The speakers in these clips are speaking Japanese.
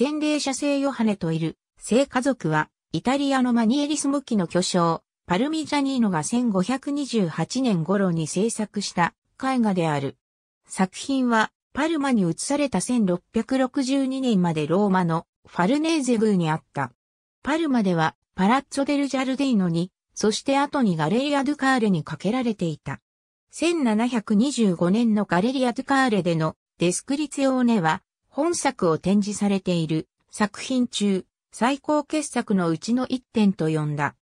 洗礼者聖ヨハネといる、聖家族は、イタリアのマニエリスム期の巨匠、パルミジャニーノが1528年頃に制作した絵画である。作品は、パルマに移された1662年までローマのファルネーゼ宮にあった。パルマでは、パラッツォ・デル・ジャルディーノに、そして後にガレリア・ドゥ・カーレにかけられていた。1725年のガレリア・ドゥ・カーレでのデスクリツヨーネは、本作を展示されている作品中最高傑作のうちの1点と呼んだ。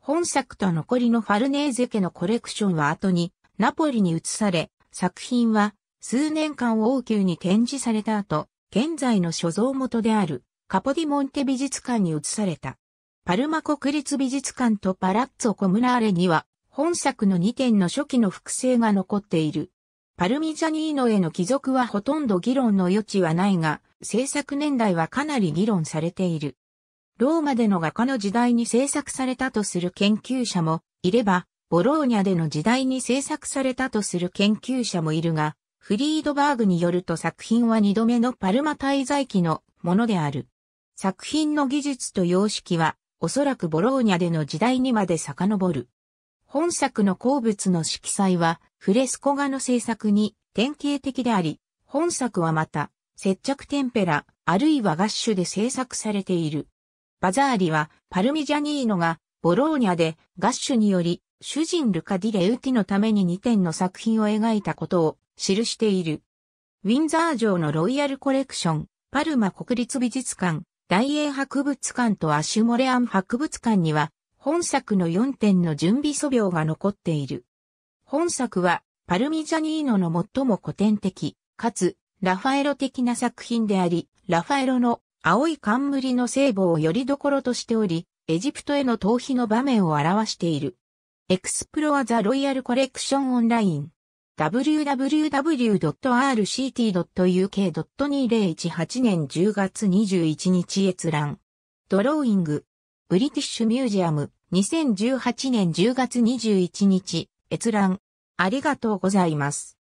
本作と残りのファルネーゼ家のコレクションは後にナポリに移され、作品は数年間王宮に展示された後、現在の所蔵元であるカポディモンテ美術館に移された。パルマ国立美術館とパラッツォコムナーレには本作の2点の初期の複製が残っている。パルミジャニーノへの帰属はほとんど議論の余地はないが、制作年代はかなり議論されている。ローマでの画家の時代に制作されたとする研究者もいれば、ボローニャでの時代に制作されたとする研究者もいるが、フリードバーグによると作品は2度目のパルマ滞在期のものである。作品の技術と様式は、おそらくボローニャでの時代にまで遡る。本作の鉱物の色彩は、フレスコ画の制作に典型的であり、本作はまた、接着テンペラ、あるいはガッシュで制作されている。バザーリは、パルミジャニーノが、ボローニャで、ガッシュにより、主人ルカ・ディレウティのために2点の作品を描いたことを記している。ウィンザー城のロイヤルコレクション、パルマ国立美術館、大英博物館とアシュモレアン博物館には、本作の4点の準備素描が残っている。本作はパルミジャニーノの最も古典的、かつラファエロ的な作品であり、ラファエロの青い冠の聖母をよりどころとしており、エジプトへの逃避の場面を表している。エクスプロアザロイヤルコレクションオンライン。www.rct.uk.2018 年10月21日閲覧。ドローイング。ブリティッシュミュージアム。2018年10月21日。閲覧、ありがとうございます。